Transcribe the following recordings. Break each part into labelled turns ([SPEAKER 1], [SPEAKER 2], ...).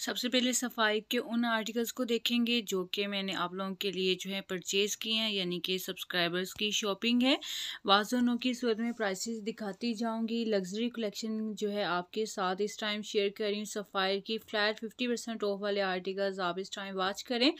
[SPEAKER 1] सबसे पहले सफ़ाई के उन आर्टिकल्स को देखेंगे जो कि मैंने आप लोगों के लिए जो है परचेज़ किए हैं यानी कि सब्सक्राइबर्स की शॉपिंग है वाजोनों की सूरत में प्राइसेस दिखाती जाऊंगी लग्जरी कलेक्शन जो है आपके साथ इस टाइम शेयर कर रही हूँ सफाई की फ्लैट फिफ्टी परसेंट ऑफ वाले आर्टिकल्स आप इस टाइम वॉच करें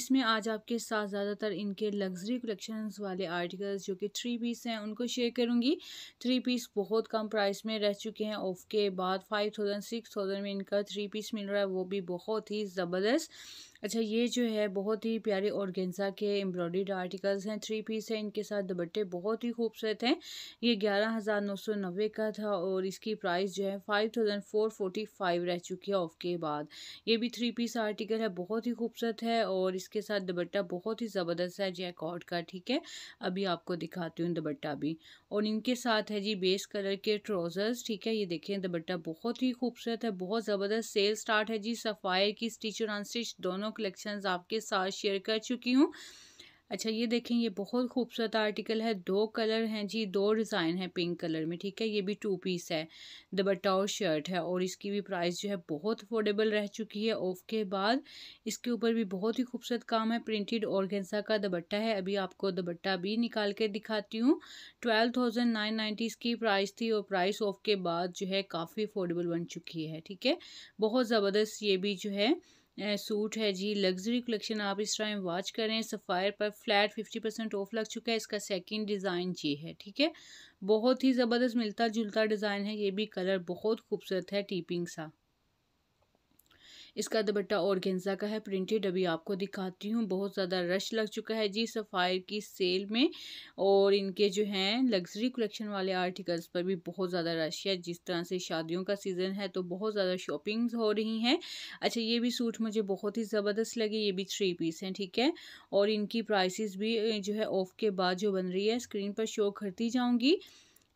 [SPEAKER 1] इसमें आज आपके साथ ज़्यादातर इनके लग्जरी कलेक्शन वाले आर्टिकल्स जो कि थ्री पीस हैं उनको शेयर करूँगी थ्री पीस बहुत कम प्राइस में रह चुके हैं ऑफ के बाद फाइव थाउजेंड सिक्स थाउजेंड में इनका थ्री पीस मिल रहा है वो वो भी बहुत ही ज़बरदस्त अच्छा ये जो है बहुत ही प्यारे गेंजा के एम्ब्रॉयड आर्टिकल्स हैं थ्री पीस हैं इनके साथ दुपट्टे बहुत ही खूबसूरत हैं ये ग्यारह हज़ार नौ सौ नब्बे का था और इसकी प्राइस जो है five thousand four forty five रह चुकी है ऑफ के बाद ये भी थ्री पीस आर्टिकल है बहुत ही खूबसूरत है और इसके साथ दुपट्टा बहुत ही ज़बरदस्त है जैकॉट का ठीक है अभी आपको दिखाती हूँ दुपट्टा भी और इनके साथ है जी बेस कलर के ट्रोज़र्स ठीक है ये देखें दुपट्टा बहुत ही खूबसूरत है बहुत ज़बरदस्त सेल स्टार्ट है जी सफ़ायर की स्टिच और अनस्टिच दोनों दोनों कलेक्शंस आपके साथ शेयर कर चुकी हूँ अच्छा ये देखें ये बहुत खूबसूरत आर्टिकल है दो कलर हैं जी दो डिज़ाइन है पिंक कलर में ठीक है ये भी टू पीस है दबट्टा और शर्ट है और इसकी भी प्राइस जो है बहुत अफोर्डेबल रह चुकी है ऑफ के बाद इसके ऊपर भी बहुत ही खूबसूरत काम है प्रिंटेड ऑर्गेन्सा का दबट्टा है अभी आपको दबट्टा भी निकाल के दिखाती हूँ ट्वेल्व थाउजेंड प्राइस थी और प्राइस ऑफ के बाद जो है काफ़ी अफोर्डेबल बन चुकी है ठीक है बहुत ज़बरदस्त ये भी जो है सूट है जी लग्जरी कलेक्शन आप इस टाइम वॉच करें सफ़ायर पर फ्लैट फिफ्टी परसेंट ऑफ लग चुका है इसका सेकंड डिज़ाइन ये है ठीक है बहुत ही ज़बरदस्त मिलता जुलता डिज़ाइन है ये भी कलर बहुत खूबसूरत है टीपिंग सा इसका दुपट्टा और गेंजा का है प्रिंटेड अभी आपको दिखाती हूँ बहुत ज़्यादा रश लग चुका है जी सफ़ायर की सेल में और इनके जो हैं लग्जरी कलेक्शन वाले आर्टिकल्स पर भी बहुत ज़्यादा रश है जिस तरह से शादियों का सीज़न है तो बहुत ज़्यादा शॉपिंग्स हो रही हैं अच्छा ये भी सूट मुझे बहुत ही ज़बरदस्त लगे ये भी थ्री पीस हैं ठीक है और इनकी प्राइसिस भी जो है ऑफ के बाद जो बन रही है स्क्रीन पर शो करती जाऊँगी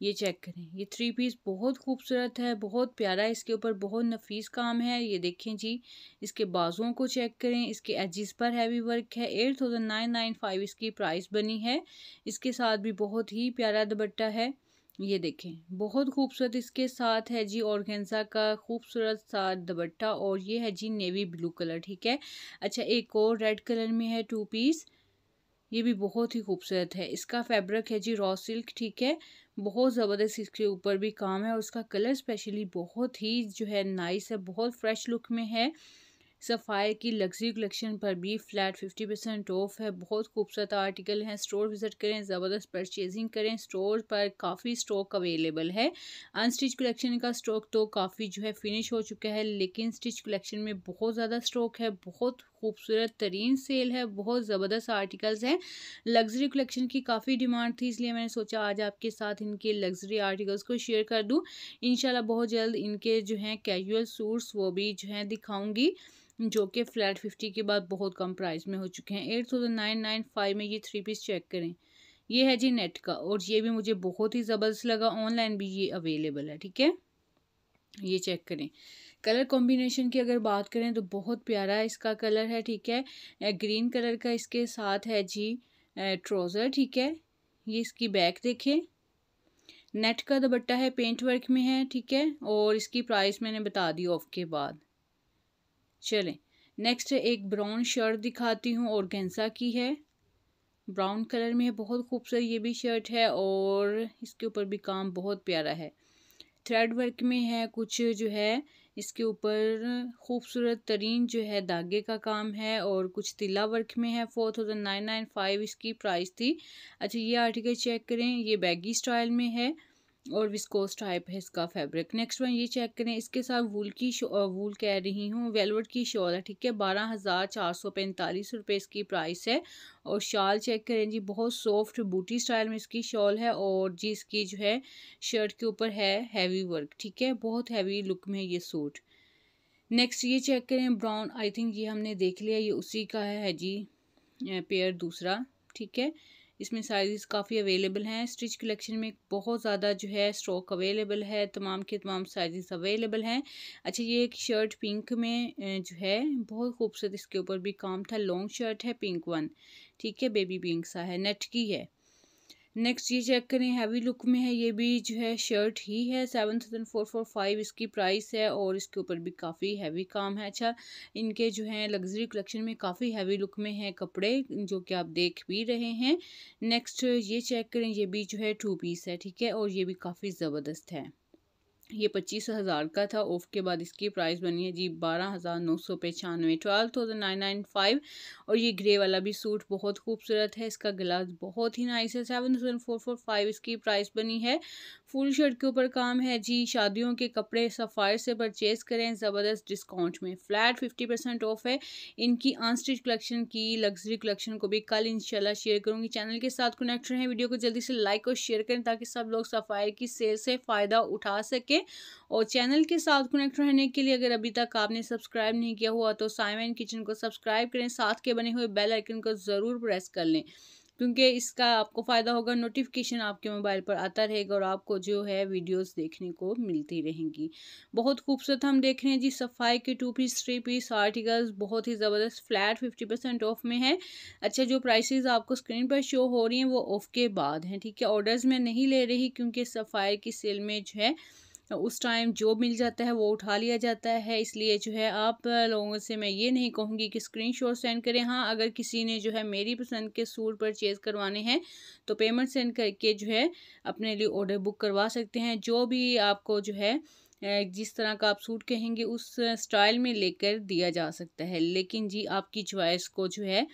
[SPEAKER 1] ये चेक करें ये थ्री पीस बहुत खूबसूरत है बहुत प्यारा इसके ऊपर बहुत नफीस काम है ये देखें जी इसके बाजुओं को चेक करें इसके एजिस पर हैवी वर्क है eight thousand nine nine five इसकी प्राइस बनी है इसके साथ भी बहुत ही प्यारा दुपट्टा है ये देखें बहुत खूबसूरत इसके साथ है जी ऑर्गेन्जा का खूबसूरत सा दुपट्टा और ये है जी नेवी ब्लू कलर ठीक है अच्छा एक और रेड कलर में है टू पीस ये भी बहुत ही खूबसूरत है इसका फैब्रिक है जी रॉ सिल्क ठीक है बहुत ज़बरदस्त इसके ऊपर भी काम है और इसका कलर स्पेशली बहुत ही जो है नाइस है बहुत फ्रेश लुक में है सफ़ायर की लग्जरी कलेक्शन पर भी फ्लैट फिफ्टी परसेंट ऑफ है बहुत खूबसूरत आर्टिकल हैं स्टोर विज़िट करें ज़बरदस्त परचेजिंग करें स्टोर पर काफ़ी स्टॉक अवेलेबल है अनस्टिच कलेक्शन का स्टॉक तो काफ़ी जो है फिनिश हो चुका है लेकिन स्टिच कलेक्शन में बहुत ज़्यादा स्टॉक है बहुत खूबसूरत तरीन सेल है बहुत ज़बरदस्त आर्टिकल्स हैं लग्जरी कलेक्शन की काफ़ी डिमांड थी इसलिए मैंने सोचा आज आपके साथ इनके लग्जरी आर्टिकल्स को शेयर कर दूँ इन बहुत जल्द इनके जो हैं कैजुअल सूट्स वो भी जो हैं दिखाऊँगी जो कि फ्लैट फिफ्टी के बाद बहुत कम प्राइस में हो चुके हैं eight thousand nine nine five में ये थ्री पीस चेक करें ये है जी नेट का और ये भी मुझे बहुत ही ज़बरदस्त लगा ऑनलाइन भी ये अवेलेबल है ठीक है ये चेक करें कलर कॉम्बिनेशन की अगर बात करें तो बहुत प्यारा इसका कलर है ठीक है ग्रीन कलर का इसके साथ है जी ट्रोज़र ठीक है ये इसकी बैक देखें नेट का दुपट्टा है पेंट वर्क में है ठीक है और इसकी प्राइस मैंने बता दी ऑफ के बाद चलें नेक्स्ट एक ब्राउन शर्ट दिखाती हूँ और गेंसा की है ब्राउन कलर में है बहुत खूबसूरत ये भी शर्ट है और इसके ऊपर भी काम बहुत प्यारा है थ्रेड वर्क में है कुछ जो है इसके ऊपर खूबसूरत तरीन जो है धागे का काम है और कुछ तिला वर्क में है four thousand nine nine five इसकी प्राइस थी अच्छा ये आर्टिकल चेक करें ये बैगी स्टाइल में है और विस्कोस टाइप है इसका फैब्रिक नेक्स्ट वन ये चेक करें इसके साथ वूल की वूल कह रही हूँ वेलवेट की शॉल है ठीक है बारह हज़ार चार सौ पैंतालीस रुपये इसकी प्राइस है और शॉल चेक करें जी बहुत सॉफ्ट बूटी स्टाइल में इसकी शॉल है और जी इसकी जो है शर्ट के ऊपर है हैवी वर्क ठीक है बहुत हैवी लुक में ये सूट नेक्स्ट ये चेक करें ब्राउन आई थिंक ये हमने देख लिया ये उसी का है, है जी पेयर दूसरा ठीक है इसमें साइज़ काफ़ी अवेलेबल हैं स्टिच कलेक्शन में बहुत ज़्यादा जो है स्टॉक अवेलेबल है तमाम के तमाम साइज़ अवेलेबल हैं अच्छा ये एक शर्ट पिंक में जो है बहुत खूबसूरत इसके ऊपर भी काम था लॉन्ग शर्ट है पिंक वन ठीक है बेबी पिंक सा है नेट की है नेक्स्ट ये चेक करें हैवी लुक में है ये भी जो है शर्ट ही है seven thousand four four five इसकी प्राइस है और इसके ऊपर भी काफ़ी हैवी काम है अच्छा इनके जो है लग्जरी कलेक्शन में काफ़ी हैवी लुक में है कपड़े जो कि आप देख भी रहे हैं नेक्स्ट ये चेक करें ये भी जो है टू पीस है ठीक है और ये भी काफ़ी ज़बरदस्त है ये पच्चीस हज़ार का था ऑफ के बाद इसकी प्राइस बनी है जी बारह हज़ार नौ सौ पचानवे twelve thousand nine nine five और ये ग्रे वाला भी सूट बहुत खूबसूरत है इसका ग्लास बहुत ही नाइस है seven thousand four four five इसकी प्राइस बनी है फुल शर्ट के ऊपर काम है जी शादियों के कपड़े सफ़ायर से परचेज़ करें ज़बरदस्त डिस्काउंट में फ्लैट फिफ्टी परसेंट ऑफ है इनकी अनस्टिच कलेक्शन की लग्जरी कलेक्शन को भी कल इंशाल्लाह शेयर करूँगी चैनल के साथ कनेक्ट रहें वीडियो को जल्दी से लाइक और शेयर करें ताकि सब लोग सफ़ाई की सेल से फ़ायदा उठा सकें और चैनल के साथ कनेक्ट रहने के लिए अगर अभी तक आपने सब्सक्राइब नहीं किया हुआ तो साइमन किचन को सब्सक्राइब करें साथ के बने हुए बेल आइकन को ज़रूर प्रेस कर लें क्योंकि इसका आपको फ़ायदा होगा नोटिफिकेशन आपके मोबाइल पर आता रहेगा और आपको जो है वीडियोस देखने को मिलती रहेंगी बहुत खूबसूरत हम देख रहे हैं जी सफाई के two piece three piece articles बहुत ही ज़बरदस्त फ्लैट फिफ्टी परसेंट ऑफ में है अच्छा जो प्राइसेस आपको स्क्रीन पर शो हो रही हैं वो ऑफ के बाद हैं ठीक है ऑर्डर्स में नहीं ले रही क्योंकि सफाई की सेल में जो है तो उस टाइम जो मिल जाता है वो उठा लिया जाता है इसलिए जो है आप लोगों से मैं ये नहीं कहूँगी कि स्क्रीन शॉट सेंड करें हाँ अगर किसी ने जो है मेरी पसंद के सूट परचेज़ करवाने हैं तो पेमेंट सेंड करके जो है अपने लिए ऑर्डर बुक करवा सकते हैं जो भी आपको जो है जिस तरह का आप सूट कहेंगे उस स्टाइल में लेकर दिया जा सकता है लेकिन जी आपकी च्वाइस को जो है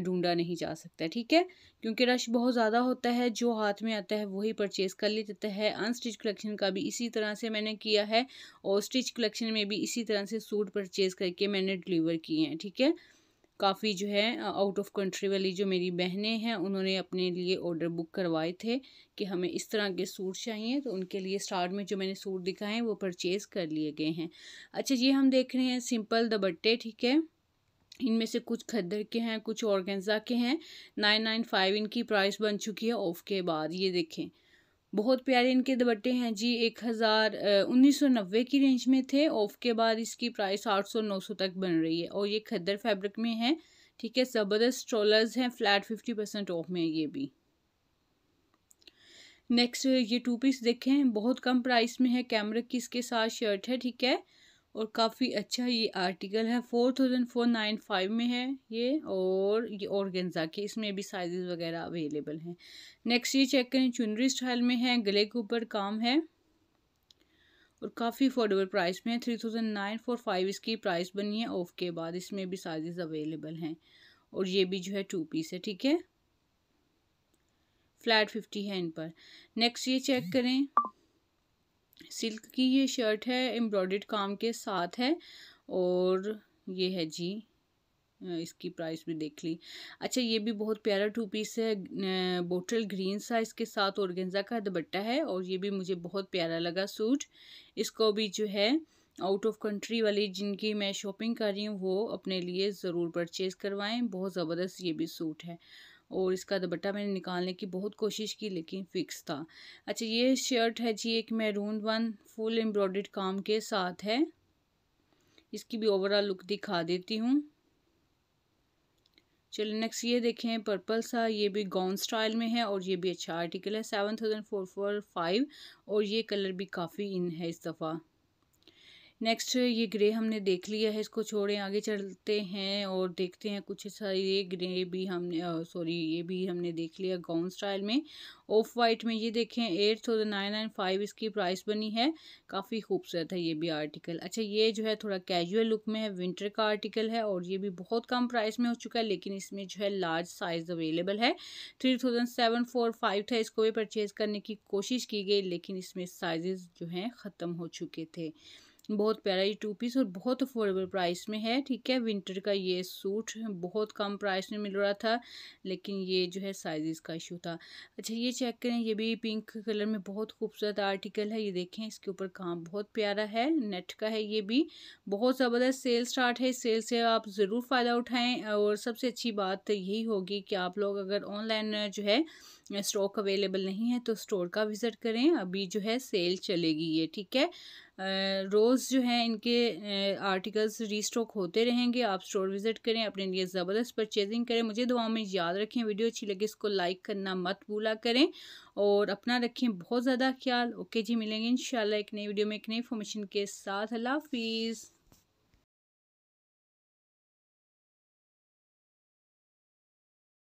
[SPEAKER 1] ढूंढा नहीं जा सकता ठीक है क्योंकि रश बहुत ज़्यादा होता है जो हाथ में आता है वही परचेज़ कर लेता है अनस्टिच कलेक्शन का भी इसी तरह से मैंने किया है और स्टिच कलेक्शन में भी इसी तरह से सूट परचेज़ करके मैंने डिलीवर किए हैं ठीक है काफ़ी जो है आउट ऑफ कंट्री वाली जो मेरी बहनें हैं उन्होंने अपने लिए ऑर्डर बुक करवाए थे कि हमें इस तरह के सूट चाहिए तो उनके लिए स्टार्ट में जो मैंने सूट दिखाए हैं वो परचेज़ कर लिए गए हैं अच्छा ये हम देख रहे हैं सिंपल दुपट्टे ठीक है इनमें से कुछ खद्दर के हैं कुछ ऑर्गेंजा के हैं नाइन नाइन फाइव इनकी प्राइस बन चुकी है ऑफ के बाद ये देखें बहुत प्यारे इनके दुपट्टे हैं जी एक हज़ार उन्नीस सौ नब्बे की रेंज में थे ऑफ के बाद इसकी प्राइस आठ सौ नौ सौ तक बन रही है और ये खद्दर फैब्रिक में है ठीक है ज़बरदस्त ट्रोलर्स हैं फ्लैट फिफ्टी परसेंट ऑफ में ये भी नेक्स्ट ये टू पीस देखें बहुत कम प्राइस में है कैमरा की इसके साथ शर्ट है ठीक है और काफ़ी अच्छा ये आर्टिकल है four thousand four nine five में है ये और ये औरगेंजा के इसमें भी साइजेस वगैरह अवेलेबल हैं नेक्स्ट ये चेक करें चुनरी स्टाइल में है गले के ऊपर काम है और काफ़ी अफोर्डेबल प्राइस में है three thousand nine four five इसकी प्राइस बनी है ऑफ के बाद इसमें भी साइजेस अवेलेबल हैं और ये भी जो है टू पीस है ठीक है फ्लैट फिफ्टी है इन पर नेक्स्ट ये चेक करें सिल्क की ये शर्ट है एम्ब्रॉयड काम के साथ है और ये है जी इसकी प्राइस भी देख ली अच्छा ये भी बहुत प्यारा टू पीस है बोटल ग्रीन सा इसके साथ औरगेंजा का दुपट्टा है और ये भी मुझे बहुत प्यारा लगा सूट इसको भी जो है आउट ऑफ कंट्री वाली जिनकी मैं शॉपिंग कर रही हूँ वो अपने लिए ज़रूर परचेज़ करवाएं बहुत ज़बरदस्त ये भी सूट है और इसका दुपट्टा मैंने निकालने की बहुत कोशिश की लेकिन फिक्स था अच्छा ये शर्ट है जी एक मैरून वन फुल एम्ब्रॉयड काम के साथ है इसकी भी ओवरऑल लुक दिखा देती हूँ चलिए नेक्स्ट ये देखें पर्पल सा ये भी गाउन स्टाइल में है और ये भी अच्छा आर्टिकल है seven thousand four four five और ये कलर भी काफ़ी इन है इस दफ़ा नेक्स्ट ये ग्रे हमने देख लिया है इसको छोड़ें आगे चलते हैं और देखते हैं कुछ ऐसा ये ग्रे भी हमने सॉरी ये भी हमने देख लिया गाउन स्टाइल में ऑफ वाइट में ये देखें eight thousand nine nine five इसकी प्राइस बनी है काफ़ी खूबसूरत है ये भी आर्टिकल अच्छा ये जो है थोड़ा कैजुअल लुक में है विंटर का आर्टिकल है और ये भी बहुत कम प्राइस में हो चुका है लेकिन इसमें जो है लार्ज साइज़ अवेलेबल है three thousand seven four five था इसको भी परचेज़ करने की कोशिश की गई लेकिन इसमें साइजेज जो हैं ख़त्म हो चुके थे बहुत प्यारा ये टू पीस और बहुत अफोर्डेबल प्राइस में है ठीक है विंटर का ये सूट बहुत कम प्राइस में मिल रहा था लेकिन ये जो है साइजेस का इशू था अच्छा ये चेक करें ये भी पिंक कलर में बहुत खूबसूरत आर्टिकल है ये देखें इसके ऊपर काम बहुत प्यारा है नेट का है ये भी बहुत ज़बरदस्त सेल स्टार्ट है सेल से आप ज़रूर फ़ायदा उठाएँ और सबसे अच्छी बात यही होगी कि आप लोग अगर ऑनलाइन जो है स्टॉक अवेलेबल नहीं है तो स्टोर का विज़िट करें अभी जो है सेल चलेगी ये ठीक है रोज़ जो है इनके आर्टिकल्स रीस्टॉक होते रहेंगे आप स्टोर विज़िट करें अपने लिए ज़बरदस्त परचेजिंग करें मुझे दुआओं में याद रखें वीडियो अच्छी लगे इसको लाइक करना मत भूला करें और अपना रखें बहुत ज़्यादा ख्याल ओके जी मिलेंगे इन एक नई वीडियो में एक नई इन्फॉर्मेशन के साथ अल्लाह हाफिज़